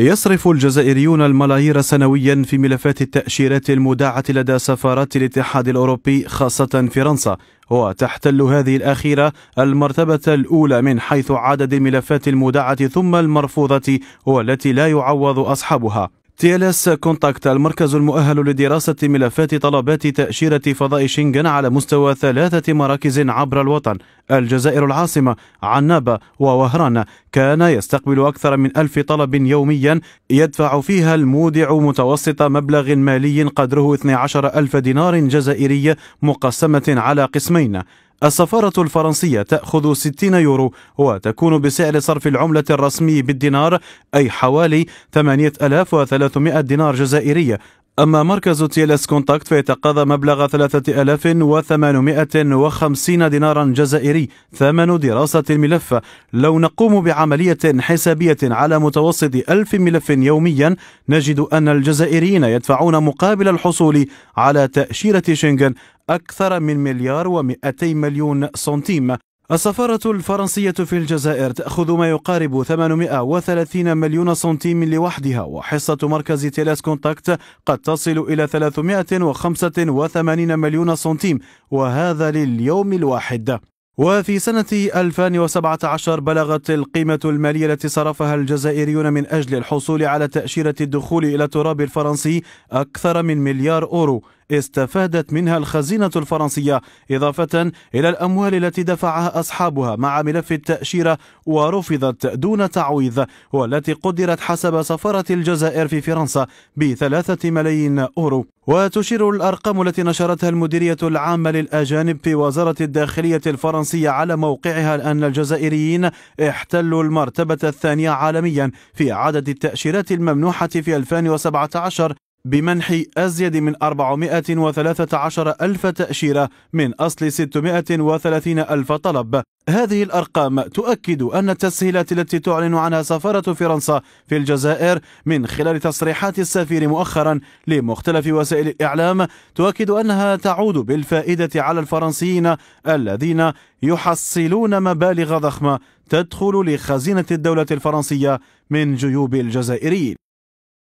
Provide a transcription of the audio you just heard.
يصرف الجزائريون الملايير سنويا في ملفات التأشيرات المداعة لدى سفارات الاتحاد الأوروبي خاصة فرنسا وتحتل هذه الأخيرة المرتبة الأولى من حيث عدد الملفات المداعة ثم المرفوضة والتي لا يعوض أصحابها تيلس كونتاكت المركز المؤهل لدراسة ملفات طلبات تأشيرة فضاء شنغن على مستوى ثلاثة مراكز عبر الوطن الجزائر العاصمة عنابة ووهران كان يستقبل أكثر من ألف طلب يوميا يدفع فيها المودع متوسط مبلغ مالي قدره 12 ألف دينار جزائري مقسمة على قسمين السفارة الفرنسية تأخذ 60 يورو وتكون بسعر صرف العملة الرسمي بالدينار أي حوالي 8300 دينار جزائرية أما مركز تيلس كونتاكت فيتقاضى مبلغ 3850 دينارا جزائري ثمن دراسة الملف لو نقوم بعملية حسابية على متوسط 1000 ملف يوميا نجد أن الجزائريين يدفعون مقابل الحصول على تأشيرة شنغن أكثر من مليار و200 مليون سنتيم السفارة الفرنسية في الجزائر تأخذ ما يقارب 830 مليون سنتيم لوحدها وحصة مركز تيلاس كونتاكت قد تصل إلى 385 مليون سنتيم وهذا لليوم الواحد وفي سنة 2017 بلغت القيمة المالية التي صرفها الجزائريون من أجل الحصول على تأشيرة الدخول إلى التراب الفرنسي أكثر من مليار أورو استفادت منها الخزينة الفرنسية إضافة إلى الأموال التي دفعها أصحابها مع ملف التأشيرة ورفضت دون تعويض والتي قدرت حسب سفارة الجزائر في فرنسا بثلاثة ملايين أورو وتشير الأرقام التي نشرتها المديرية العامة للأجانب في وزارة الداخلية الفرنسية على موقعها أن الجزائريين احتلوا المرتبة الثانية عالميا في عدد التأشيرات الممنوحة في 2017 بمنح أزيد من 413 ألف تأشيرة من أصل 630 ألف طلب هذه الأرقام تؤكد أن التسهيلات التي تعلن عنها سفارة فرنسا في الجزائر من خلال تصريحات السفير مؤخرا لمختلف وسائل الإعلام تؤكد أنها تعود بالفائدة على الفرنسيين الذين يحصلون مبالغ ضخمة تدخل لخزينة الدولة الفرنسية من جيوب الجزائريين